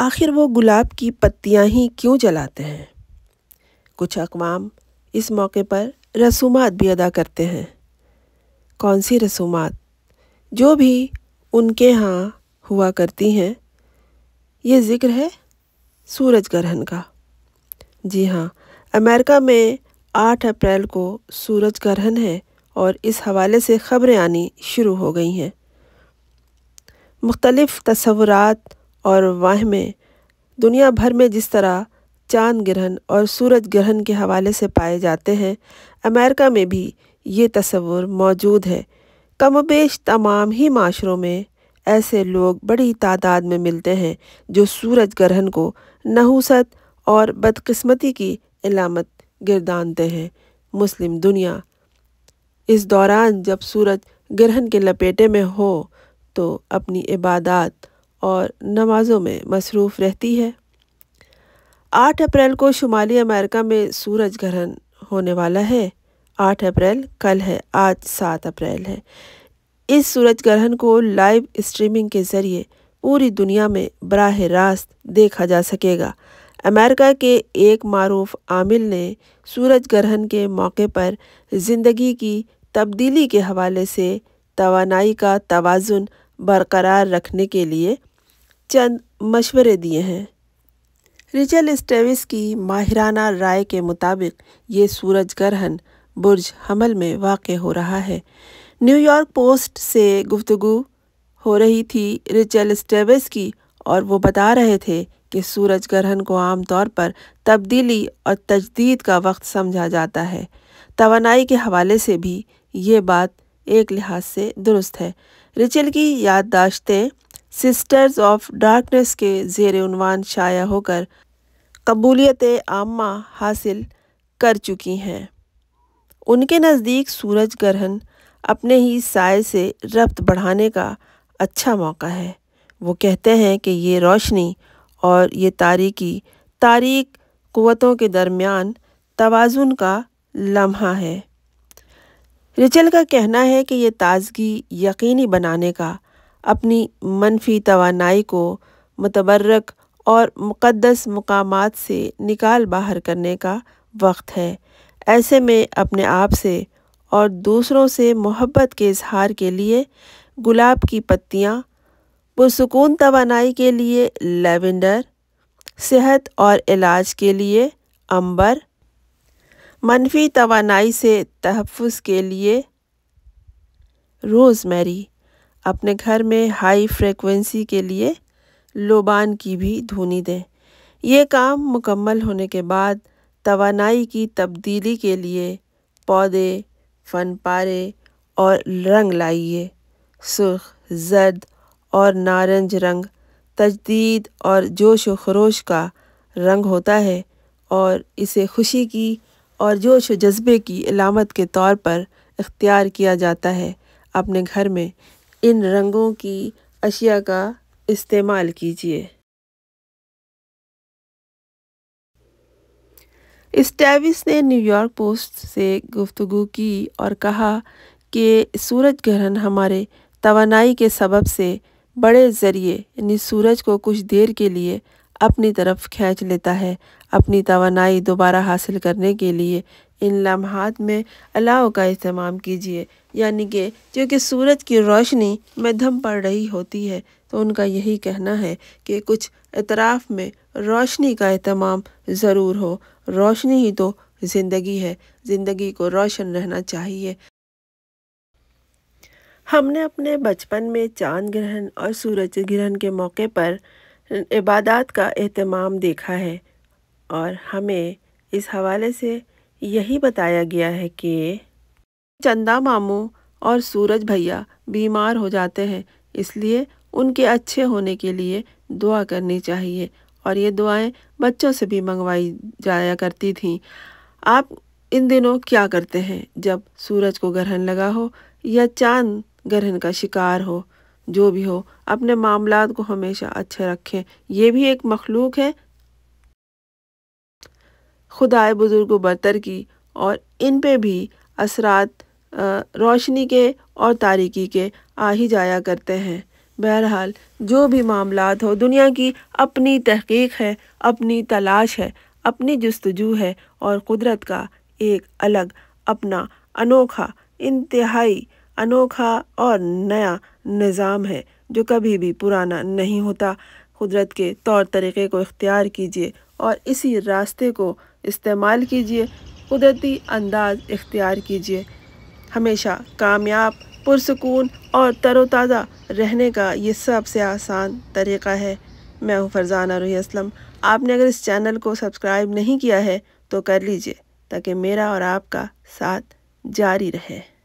आखिर वो गुलाब की पत्तियां ही क्यों जलाते हैं कुछ अकवाम इस मौके पर रसूमात भी अदा करते हैं कौन सी रसूमात जो भी उनके यहाँ हुआ करती हैं ये ज़िक्र है सूरज ग्रहण का जी हाँ अमेरिका में 8 अप्रैल को सूरज ग्रहण है और इस हवाले से ख़बरें आनी शुरू हो गई हैं मुख्तलफ़ तस्वुरात और वाह में दुनिया भर में जिस तरह चांद ग्रहण और सूरज ग्रहण के हवाले से पाए जाते हैं अमेरिका में भी ये तस्वुर मौजूद है बेश तमाम ही माशरों में ऐसे लोग बड़ी तादाद में मिलते हैं जो सूरज ग्रहण को नहूसत और बदकस्मती की इलामत गिरदानते हैं मुस्लिम दुनिया इस दौरान जब सूरज ग्रहण के लपेटे में हो तो अपनी इबादत और नमाज़ों में मसरूफ़ रहती है आठ अप्रैल को शुमाली अमेरिका में सूरज ग्रहण होने वाला है आठ अप्रैल कल है आज सात अप्रैल है इस सूरज ग्रहण को लाइव स्ट्रीमिंग के ज़रिए पूरी दुनिया में बराह रास्त देखा जा सकेगा अमेरिका के एक मरूफ आमिल ने सूरज ग्रहण के मौके पर ज़िंदगी की तब्दीली के हवाले से तोानाई का तोज़ुन बरकरार रखने के लिए चंद मशवरे दिए हैं रिचल स्टेविस की माहिराना राय के मुताबिक ये सूरज ग्रहण बुर्ज हमल में वाक़ हो रहा है न्यूयॉर्क पोस्ट से गुफ्तु हो रही थी रिचल स्टेविस की और वो बता रहे थे कि सूरज ग्रहण को आमतौर पर तब्दीली और तजदीद का वक्त समझा जाता है तोानाई के हवाले से भी ये बात एक लिहाज से दुरुस्त है रिचल की याददाश्तें सिस्टर्स ऑफ डार्कनेस के उनवान शाया होकर कबूलियत आमा हासिल कर चुकी हैं उनके नज़दीक सूरज ग्रहण अपने ही साय से रफ्त बढ़ाने का अच्छा मौका है वो कहते हैं कि ये रोशनी और ये तारीकी तारीख क़वतों के दरमियान तोज़ुन का लम्हा है रिचल का कहना है कि यह ताजगी यकीनी बनाने का अपनी मनफी तोानाई को मतबरक और मुक़दस मकाम से निकाल बाहर करने का वक्त है ऐसे में अपने आप से और दूसरों से मोहब्बत के इजहार के लिए गुलाब की पत्तियाँ पुरसकून तोानाई के लिए लेवेंडर सेहत और इलाज के लिए अंबर मनफी तोानाई से तहफ़ के लिए रोज़मेरी अपने घर में हाई फ्रेक्वेंसी के लिए लोबान की भी धुनी दें यह काम मुकम्मल होने के बाद तवानाई की तब्दीली के लिए पौधे फन पारे और रंग लाइए सुर्ख जर्द और नारंज रंग तजदीद और जोश व खरोश का रंग होता है और इसे खुशी की और जोश व जज्बे की अलामत के तौर पर इख्तियार किया जाता है अपने घर में इन रंगों की अशिया का इस्तेमाल कीजिए स्टैविस ने न्यूयॉर्क पोस्ट से गुफ्तगु की और कहा कि सूरज ग्रहण हमारे तोानाई के सबब से बड़े ज़रिए यानी सूरज को कुछ देर के लिए अपनी तरफ खींच लेता है अपनी तोानाई दोबारा हासिल करने के लिए इन लम्हात में अलाव का इस्तेमाल कीजिए यानी कि जो कि सूरज की रोशनी मध्यम पड़ रही होती है तो उनका यही कहना है कि कुछ अतराफ़ में रोशनी का अहतमाम ज़रूर हो रोशनी ही तो ज़िंदगी है ज़िंदगी को रोशन रहना चाहिए हमने अपने बचपन में चांद ग्रहण और सूरज ग्रहण के मौके पर इबादत का अहतमाम देखा है और हमें इस हवाले से यही बताया गया है कि चंदा मामू और सूरज भैया बीमार हो जाते हैं इसलिए उनके अच्छे होने के लिए दुआ करनी चाहिए और ये दुआएं बच्चों से भी मंगवाई जाया करती थीं आप इन दिनों क्या करते हैं जब सूरज को ग्रहण लगा हो या चांद ग्रहण का शिकार हो जो भी हो अपने मामला को हमेशा अच्छे रखें ये भी एक मखलूक है खुदाए बुज़ुर्ग बरतर की और इन पे भी असरात रोशनी के और तारीकी के आ ही जाया करते हैं बहरहाल जो भी मामला हो दुनिया की अपनी तहकीक है अपनी तलाश है अपनी जस्तजू है और कुदरत का एक अलग अपना अनोखा इंतहाई अनोखा और नया निज़ाम है जो कभी भी पुराना नहीं होता कुदरत के तौर तरीक़े को इख्तियार कीजिए और इसी रास्ते को इस्तेमाल कीजिए कुदरती अंदाज इख्तियार कीजिए हमेशा कामयाब पुरसकून और तरोताज़ा रहने का ये सबसे आसान तरीक़ा है मैं हूँ फरजाना रही असलम आपने अगर इस चैनल को सब्सक्राइब नहीं किया है तो कर लीजिए ताकि मेरा और आपका साथ जारी रहे